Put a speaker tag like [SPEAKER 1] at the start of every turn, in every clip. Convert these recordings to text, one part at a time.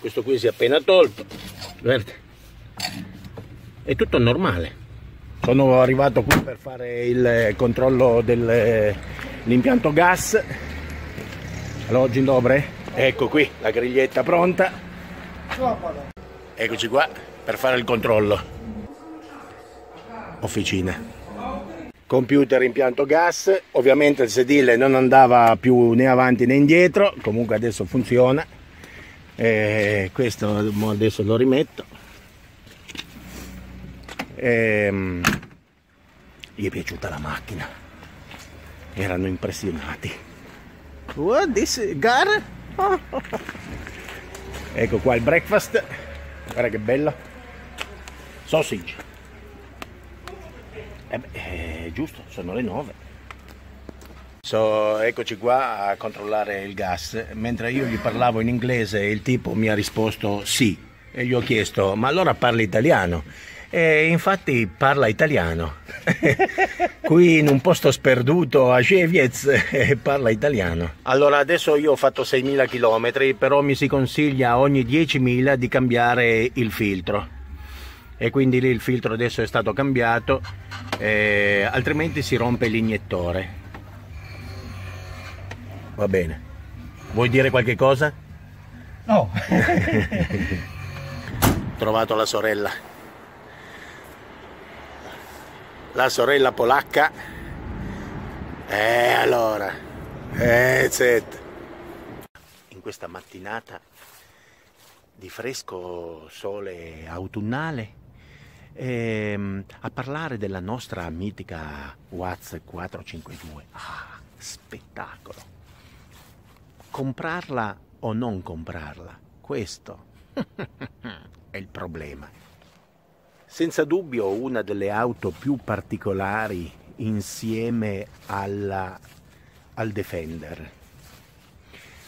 [SPEAKER 1] questo qui si è appena tolto guardate è tutto normale sono arrivato qui per fare il eh, controllo dell'impianto eh, gas allora in dobre ecco qui la griglietta pronta eccoci qua per fare il controllo officina computer impianto gas ovviamente il sedile non andava più né avanti né indietro comunque adesso funziona e questo adesso lo rimetto e, ehm, gli è piaciuta la macchina erano impressionati what this gar ecco qua il breakfast guarda che bello sausage eh beh, eh, giusto sono le 9 So, eccoci qua a controllare il gas. Mentre io gli parlavo in inglese, il tipo mi ha risposto sì. E gli ho chiesto, ma allora parli italiano? E infatti parla italiano. Qui in un posto sperduto a Ceviez eh, parla italiano. Allora adesso io ho fatto 6.000 km, però mi si consiglia ogni 10.000 di cambiare il filtro. E quindi lì il filtro adesso è stato cambiato, eh, altrimenti si rompe l'iniettore. Va bene. Vuoi dire qualche cosa? No. Trovato la sorella. La sorella polacca. Eh allora. Eh In questa mattinata di fresco sole autunnale ehm, a parlare della nostra mitica Watts 452. Ah, spettacolo! comprarla o non comprarla. Questo è il problema. Senza dubbio una delle auto più particolari insieme alla, al Defender,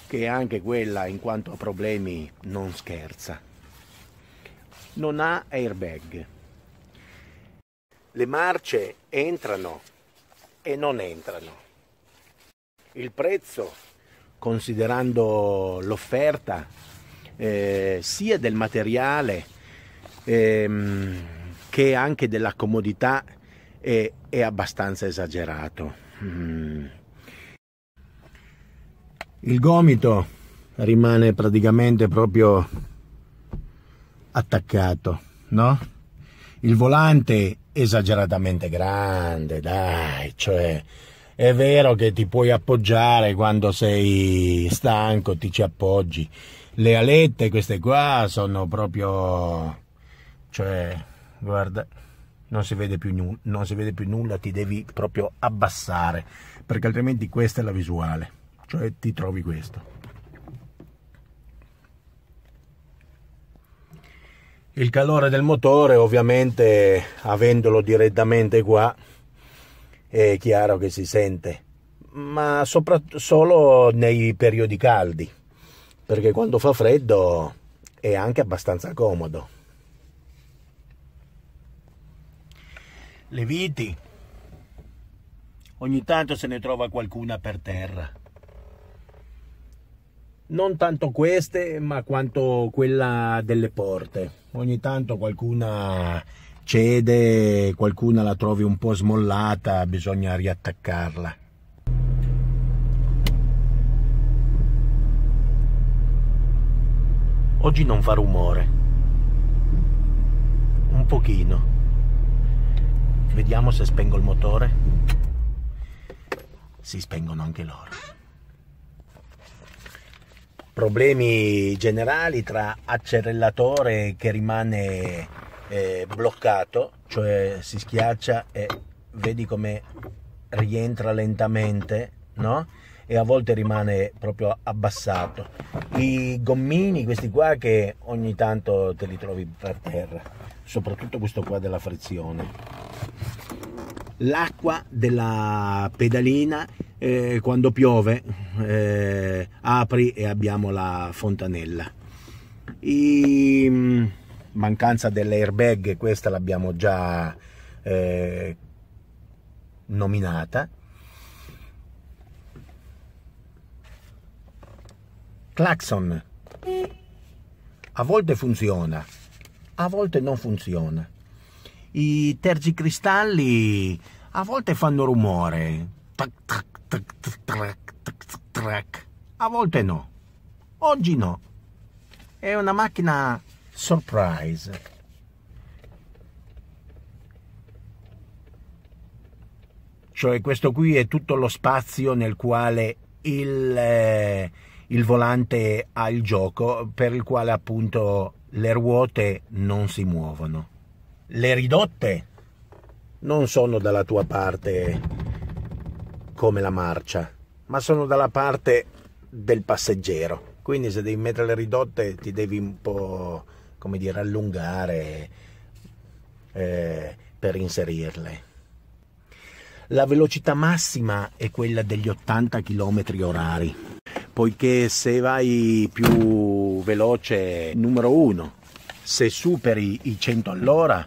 [SPEAKER 1] che anche quella in quanto a problemi non scherza. Non ha airbag. Le marce entrano e non entrano. Il prezzo considerando l'offerta eh, sia del materiale ehm, che anche della comodità è, è abbastanza esagerato. Mm. Il gomito rimane praticamente proprio attaccato, no? Il volante esageratamente grande, dai, cioè è vero che ti puoi appoggiare quando sei stanco, ti ci appoggi. Le alette, queste qua, sono proprio... cioè, guarda, non si vede più, nu- non si vede più nulla, ti devi proprio abbassare, perché altrimenti questa è la visuale. Cioè, ti trovi questo. Il calore del motore, ovviamente, avendolo direttamente qua, è chiaro che si sente, ma solo nei periodi caldi, perché quando fa freddo è anche abbastanza comodo. Le viti. Ogni tanto se ne trova qualcuna per terra. Non tanto queste, ma quanto quella delle porte. Ogni tanto qualcuna cede, qualcuna la trovi un po' smollata, bisogna riattaccarla. Oggi non fa rumore. Un pochino. Vediamo se spengo il motore. Si spengono anche loro. Problemi generali tra acceleratore che rimane eh, bloccato, cioè si schiaccia e vedi come rientra lentamente, no? E a volte rimane proprio abbassato. I gommini, questi qua che ogni tanto te li trovi per terra, soprattutto questo qua della frizione l'acqua della pedalina eh, quando piove eh, apri e abbiamo la fontanella I, mancanza dell'airbag, questa l'abbiamo già eh, nominata. Claxon. A volte funziona, a volte non funziona. I terzi cristalli a volte fanno rumore. Tac, tac, tac, tac, tac, tac, tac. A volte no. Oggi no. È una macchina Surprise. Cioè questo qui è tutto lo spazio nel quale il, eh, il volante ha il gioco, per il quale appunto le ruote non si muovono. Le ridotte non sono dalla tua parte come la marcia, ma sono dalla parte del passeggero. Quindi se devi mettere le ridotte ti devi un po' come dire, allungare eh, per inserirle. La velocità massima è quella degli 80 km orari, poiché se vai più veloce, numero uno, se superi i 100 all'ora,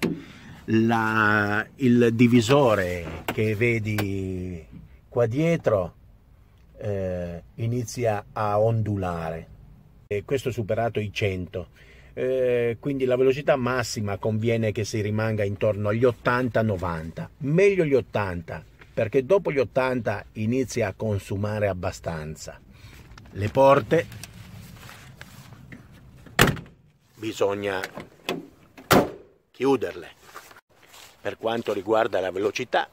[SPEAKER 1] il divisore che vedi qua dietro eh, inizia a ondulare. E questo superato i 100 eh, quindi la velocità massima conviene che si rimanga intorno agli 80-90, meglio gli 80 perché dopo gli 80 inizia a consumare abbastanza. Le porte bisogna chiuderle. Per quanto riguarda la velocità,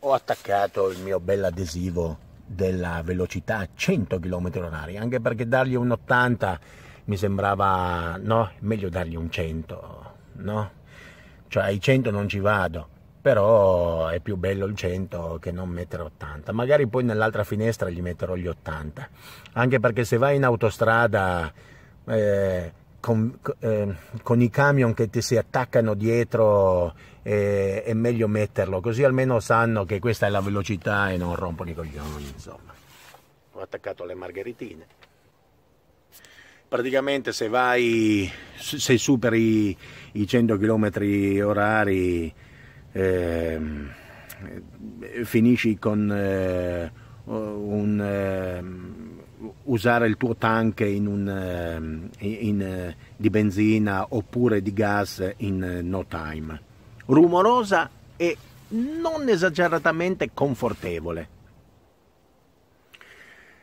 [SPEAKER 1] ho attaccato il mio bel adesivo della velocità a 100 km h anche perché dargli un 80 mi sembrava, no, meglio dargli un 100, no? Cioè ai 100 non ci vado, però è più bello il 100 che non mettere 80, magari poi nell'altra finestra gli metterò gli 80, anche perché se vai in autostrada... Eh, con, eh, con, i camion che ti si attaccano dietro eh, è meglio metterlo così almeno sanno che questa è la velocità e non rompono i coglioni insomma ho attaccato le margheritine praticamente se vai se superi i 100 km orari ehm, eh, finisci con eh, un ehm, usare il tuo tank in, eh, in, eh, di benzina oppure di gas in eh, no time. Rumorosa e non esageratamente confortevole.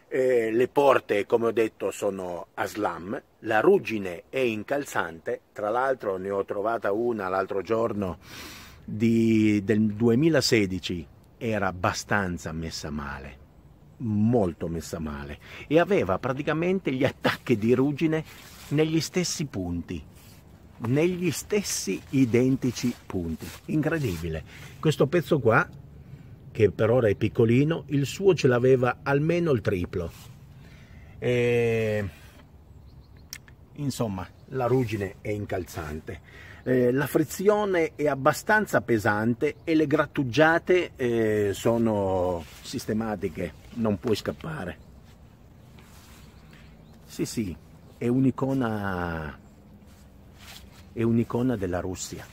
[SPEAKER 1] Eh, le porte, come ho detto, sono a slam, la ruggine è incalzante, tra l'altro ne ho trovata una l'altro giorno di, del 2016, era abbastanza messa male molto messa male e aveva praticamente gli attacchi di ruggine negli stessi punti negli stessi identici punti incredibile questo pezzo qua che per ora è piccolino il suo ce l'aveva almeno il triplo e insomma la ruggine è incalzante eh, la frizione è abbastanza pesante e le grattugiate eh, sono sistematiche, non puoi scappare. Sì, sì, è un'icona è un'icona della Russia.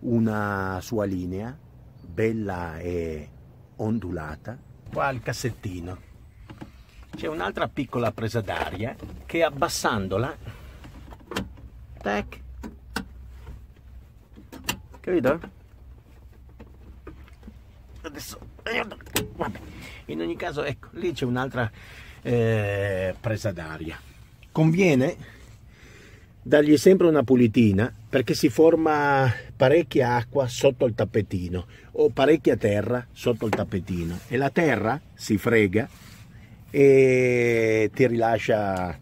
[SPEAKER 1] Una sua linea bella e ondulata. Qua al cassettino c'è un'altra piccola presa d'aria che abbassandola tac capito? adesso eh, vabbè in ogni caso ecco lì c'è un'altra eh, presa d'aria conviene dargli sempre una pulitina perché si forma parecchia acqua sotto il tappetino o parecchia terra sotto il tappetino e la terra si frega e ti rilascia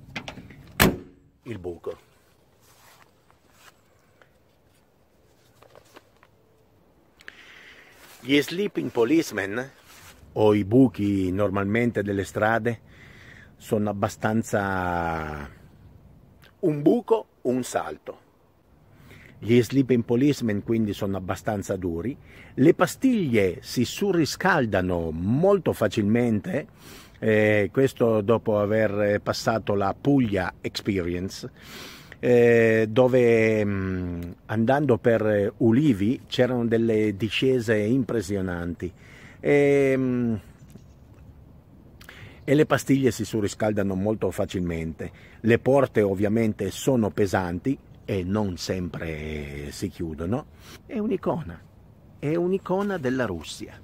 [SPEAKER 1] il buco. Gli sleeping policemen o i buchi normalmente delle strade sono abbastanza un buco, un salto. Gli sleeping policemen quindi sono abbastanza duri. Le pastiglie si surriscaldano molto facilmente, eh, questo dopo aver passato la Puglia Experience eh, dove mh, mm, andando per eh, Ulivi c'erano delle discese impressionanti. E, mh, mm, e le pastiglie si surriscaldano molto facilmente. Le porte ovviamente sono pesanti e non sempre eh, si chiudono. È un'icona, è un'icona della Russia.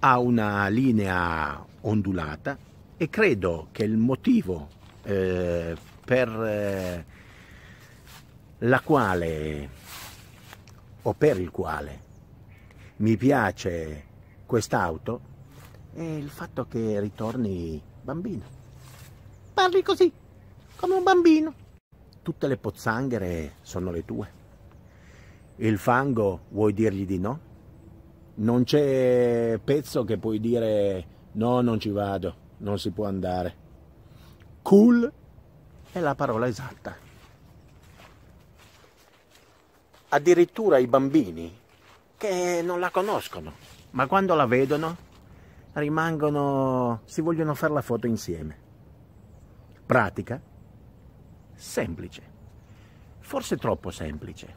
[SPEAKER 1] Ha una linea ondulata e credo che il motivo eh, per eh, la quale o per il quale mi piace quest'auto è il fatto che ritorni bambino. Parli così, come un bambino. Tutte le pozzanghere sono le tue. Il fango vuoi dirgli di no? Non c'è pezzo che puoi dire no, non ci vado, non si può andare. Cool è la parola esatta. Addirittura i bambini che non la conoscono, ma quando la vedono rimangono, si vogliono fare la foto insieme. Pratica, semplice, forse troppo semplice,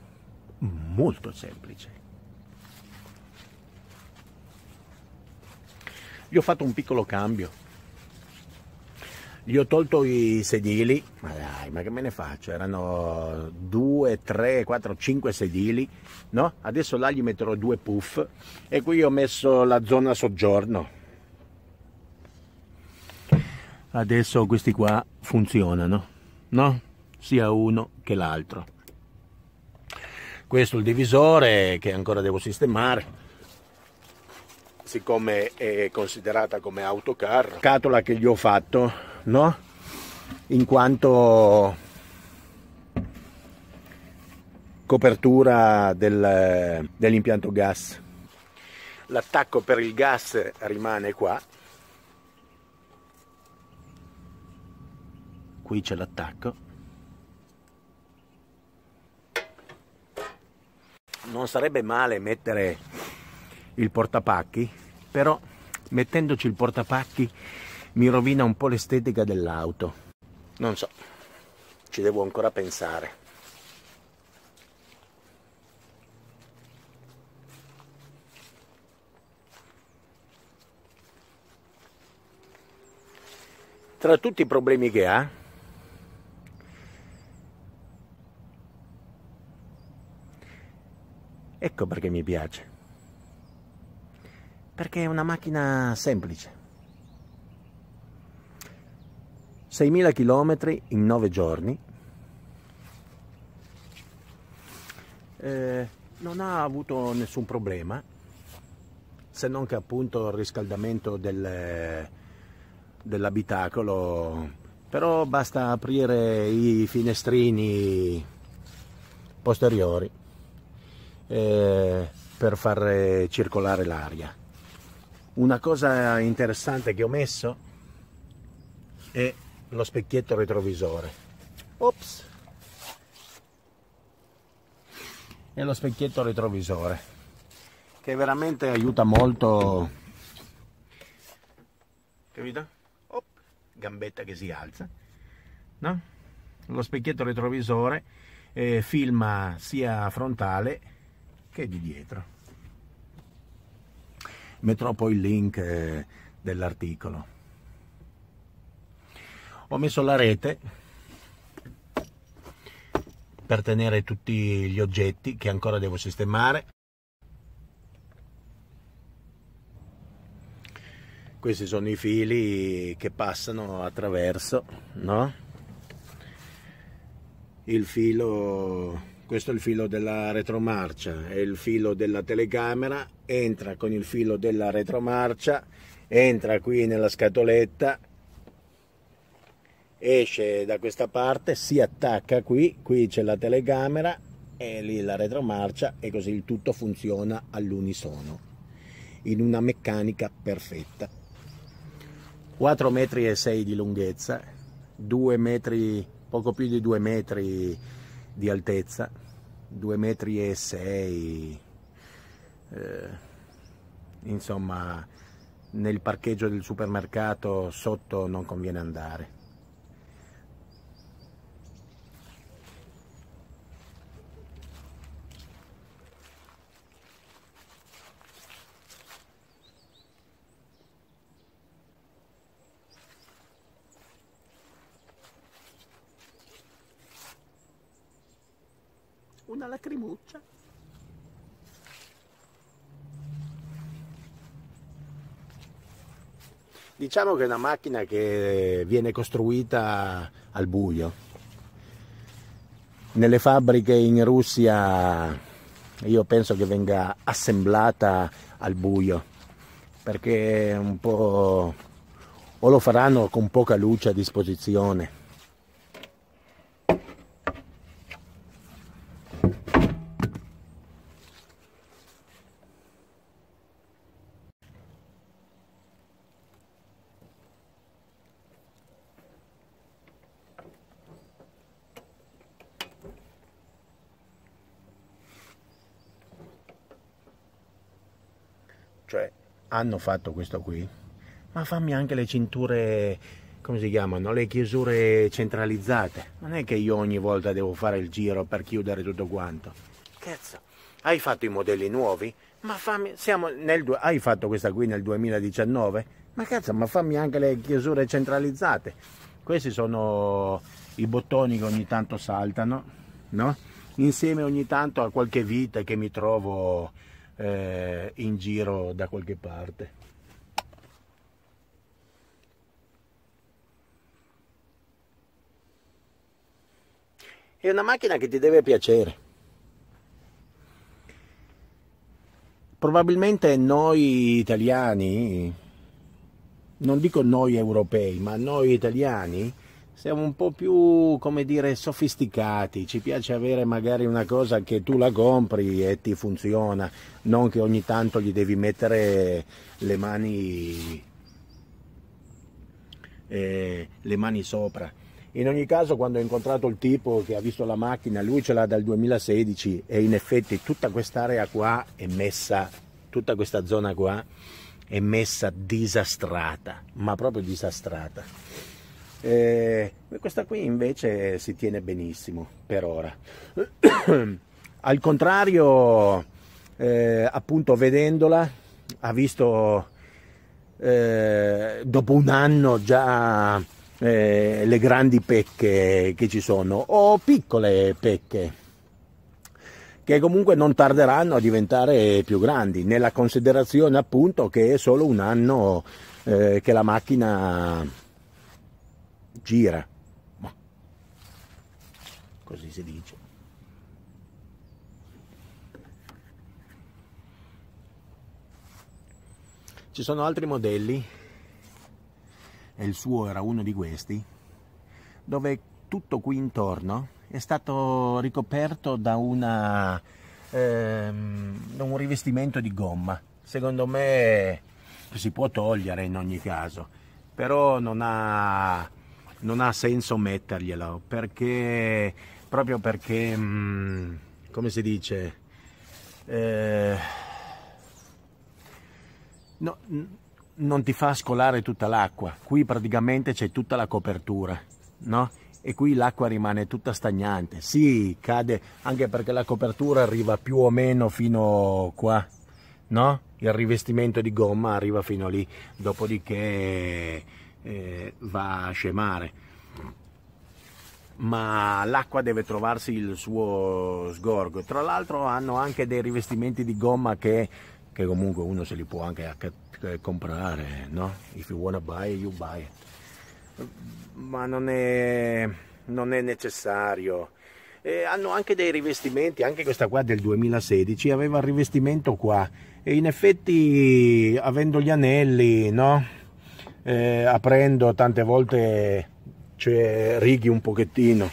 [SPEAKER 1] molto semplice. Io ho fatto un piccolo cambio gli ho tolto i sedili, ma dai, ma che me ne faccio? Erano 2, 3, 4, 5 sedili, no? Adesso là gli metterò due puff e qui ho messo la zona soggiorno. Adesso questi qua funzionano, no? Sia uno che l'altro. Questo è il divisore che ancora devo sistemare siccome è considerata come autocarro. scatola che gli ho fatto no? in quanto copertura del, dell'impianto gas. L'attacco per il gas rimane qua. Qui c'è l'attacco. Non sarebbe male mettere il portapacchi, però mettendoci il portapacchi mi rovina un po' l'estetica dell'auto. Non so, ci devo ancora pensare. Tra tutti i problemi che ha, ecco perché mi piace. Perché è una macchina semplice. 6.000 km in 9 giorni, eh, non ha avuto nessun problema, se non che appunto il riscaldamento del, dell'abitacolo, però basta aprire i finestrini posteriori eh, per far circolare l'aria. Una cosa interessante che ho messo è lo specchietto retrovisore ops e lo specchietto retrovisore che veramente aiuta molto capito? Op, gambetta che si alza no? lo specchietto retrovisore eh, filma sia frontale che di dietro metterò poi il link eh, dell'articolo ho messo la rete per tenere tutti gli oggetti che ancora devo sistemare questi sono i fili che passano attraverso no? il filo questo è il filo della retromarcia è il filo della telecamera entra con il filo della retromarcia entra qui nella scatoletta esce da questa parte, si attacca qui, qui c'è la telecamera e lì la retromarcia e così il tutto funziona all'unisono in una meccanica perfetta. 4,6 metri e di lunghezza, 2 metri, poco più di 2 metri di altezza, 2 metri e 6, eh, insomma nel parcheggio del supermercato sotto non conviene andare. lacrimuccia. Diciamo che è una macchina che viene costruita al buio. Nelle fabbriche in Russia io penso che venga assemblata al buio perché un po' o lo faranno con poca luce a disposizione hanno fatto questo qui, ma fammi anche le cinture, come si chiamano, le chiusure centralizzate. Non è che io ogni volta devo fare il giro per chiudere tutto quanto. Cazzo, hai fatto i modelli nuovi? Ma fammi, siamo nel, hai fatto questa qui nel 2019? Ma cazzo, ma fammi anche le chiusure centralizzate. Questi sono i bottoni che ogni tanto saltano, no? Insieme ogni tanto a qualche vite che mi trovo eh, in giro da qualche parte. È una macchina che ti deve piacere. probabilmente noi italiani, non dico noi europei, ma noi italiani, siamo un po' più, come dire, sofisticati, ci piace avere magari una cosa che tu la compri e ti funziona, non che ogni tanto gli devi mettere le mani, eh, le mani sopra. In ogni caso quando ho incontrato il tipo che ha visto la macchina, lui ce l'ha dal 2016 e in effetti tutta quest'area qua è messa, tutta questa zona qua è messa disastrata, ma proprio disastrata. Eh, questa qui invece si tiene benissimo per ora. Al contrario, eh, appunto vedendola, ha visto eh, dopo un anno già eh, le grandi pecche che ci sono, o piccole pecche che comunque non tarderanno a diventare più grandi, nella considerazione appunto che è solo un anno eh, che la macchina gira. Ma così si dice. Ci sono altri modelli, e il suo era uno di questi, dove tutto qui intorno è stato ricoperto da una, ehm, un rivestimento di gomma. Secondo me si può togliere in ogni caso, però non ha non ha senso metterglielo perché proprio perché mm, come si dice eh, no, non ti fa scolare tutta l'acqua qui praticamente c'è tutta la copertura no? e qui l'acqua rimane tutta stagnante sì cade anche perché la copertura arriva più o meno fino qua no? il rivestimento di gomma arriva fino lì dopodiché eh, va a scemare ma l'acqua deve trovarsi il suo sgorgo tra l'altro hanno anche dei rivestimenti di gomma che, che comunque uno se li può anche eh, comprare no? if you wanna buy you buy it ma non è, non è necessario eh, hanno anche dei rivestimenti, anche questa qua del 2016 aveva il rivestimento qua e in effetti avendo gli anelli, no? eh, aprendo tante volte cioè, righi un pochettino.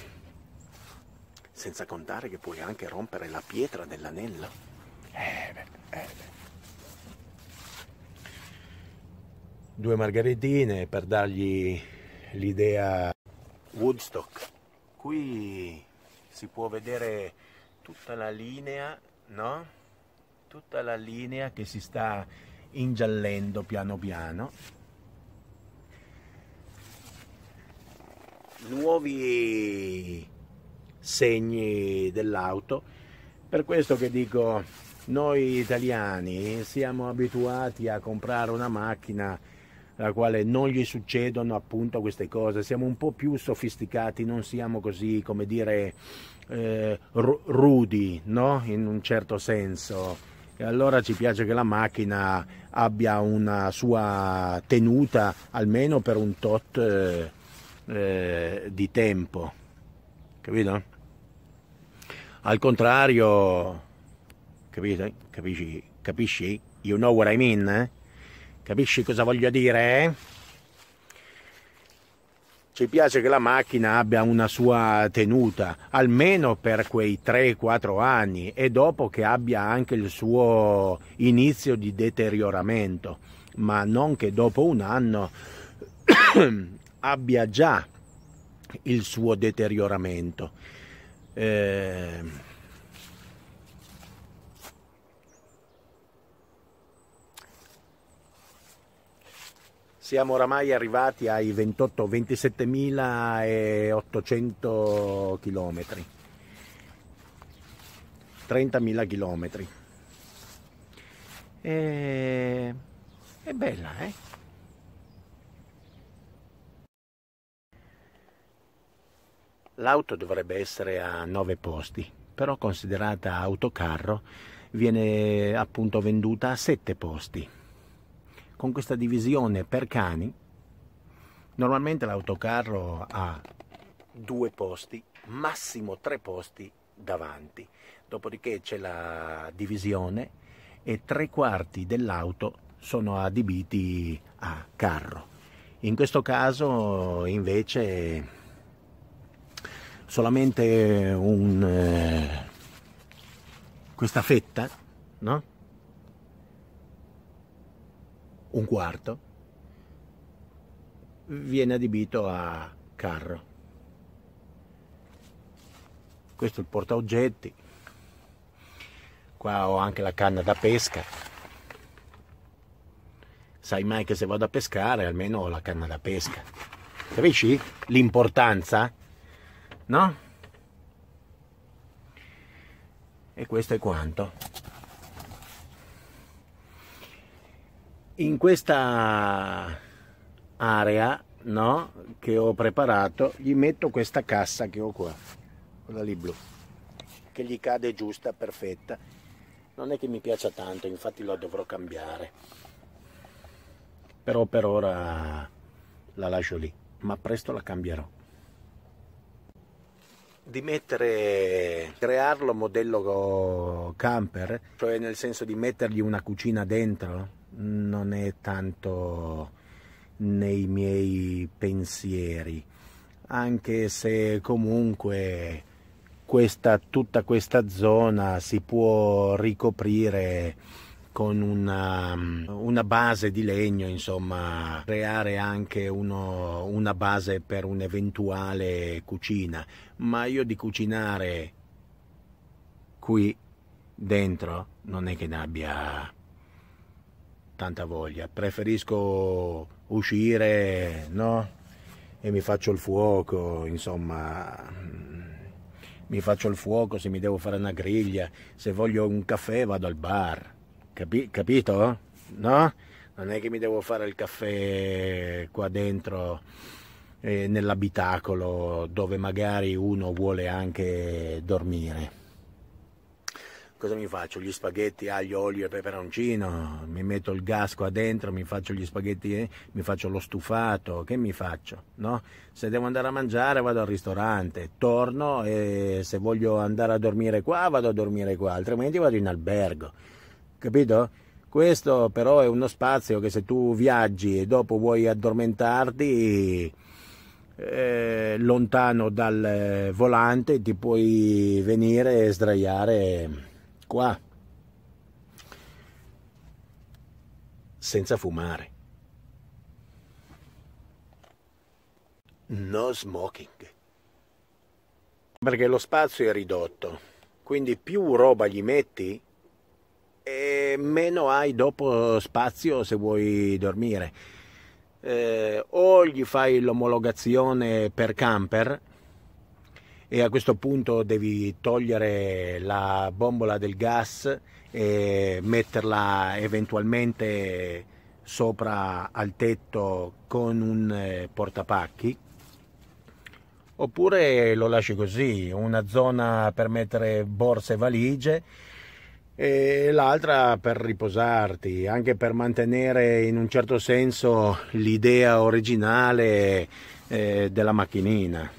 [SPEAKER 1] Senza contare che puoi anche rompere la pietra dell'anello. Eh, beh, eh, beh. Due margheritine per dargli l'idea Woodstock. Qui si può vedere tutta la linea, no? Tutta la linea che si sta ingiallendo piano piano. nuovi segni dell'auto. Per questo che dico, noi italiani siamo abituati a comprare una macchina alla quale non gli succedono appunto queste cose, siamo un po' più sofisticati, non siamo così, come dire, eh, rudi, no? In un certo senso. E allora ci piace che la macchina abbia una sua tenuta almeno per un tot eh, eh, di tempo, capito? Al contrario, capito? Capisci? Capisci? You know what I mean? Eh? Capisci cosa voglio dire? Eh? Ci piace che la macchina abbia una sua tenuta, almeno per quei 3-4 anni e dopo che abbia anche il suo inizio di deterioramento, ma non che dopo un anno abbia già il suo deterioramento. Eh, siamo oramai arrivati ai 28-27.800 km, 30.000 km. E... Ehm, è bella, eh? L'auto dovrebbe essere a 9 posti, però considerata autocarro viene appunto venduta a 7 posti. Con questa divisione per cani, normalmente l'autocarro ha due posti, massimo tre posti davanti. Dopodiché c'è la divisione e tre quarti dell'auto sono adibiti a carro. In questo caso invece solamente un, eh, questa fetta, no? Un quarto viene adibito a carro. Questo è il portaoggetti. Qua ho anche la canna da pesca. Sai mai che se vado a pescare almeno ho la canna da pesca. Capisci l'importanza? no? E questo è quanto. In questa area no, che ho preparato gli metto questa cassa che ho qua, quella lì blu, che gli cade giusta, perfetta. Non è che mi piaccia tanto, infatti la dovrò cambiare. Però per ora la lascio lì, ma presto la cambierò di mettere, crearlo modello camper, cioè nel senso di mettergli una cucina dentro, non è tanto nei miei pensieri, anche se comunque questa, tutta questa zona si può ricoprire con una, una base di legno, insomma, creare anche uno, una base per un'eventuale cucina. Ma io di cucinare qui dentro non è che ne abbia tanta voglia, preferisco uscire, no? E mi faccio il fuoco, insomma, mi faccio il fuoco se mi devo fare una griglia, se voglio un caffè vado al bar. Capi- capito? No? Non è che mi devo fare il caffè qua dentro eh, nell'abitacolo dove magari uno vuole anche dormire. Cosa mi faccio? Gli spaghetti, aglio, olio e peperoncino? Mi metto il gas qua dentro, mi faccio gli spaghetti, eh? mi faccio lo stufato, che mi faccio? No? Se devo andare a mangiare vado al ristorante, torno e se voglio andare a dormire qua vado a dormire qua, altrimenti vado in albergo capito? Questo però è uno spazio che se tu viaggi e dopo vuoi addormentarti eh, lontano dal eh, volante ti puoi venire e sdraiare qua senza fumare. No smoking. Perché lo spazio è ridotto, quindi più roba gli metti, e meno hai dopo spazio se vuoi dormire. Eh, o gli fai l'omologazione per camper e a questo punto devi togliere la bombola del gas e metterla eventualmente sopra al tetto con un eh, portapacchi oppure lo lasci così, una zona per mettere borse e valigie e l'altra per riposarti, anche per mantenere in un certo senso l'idea originale eh, della macchinina.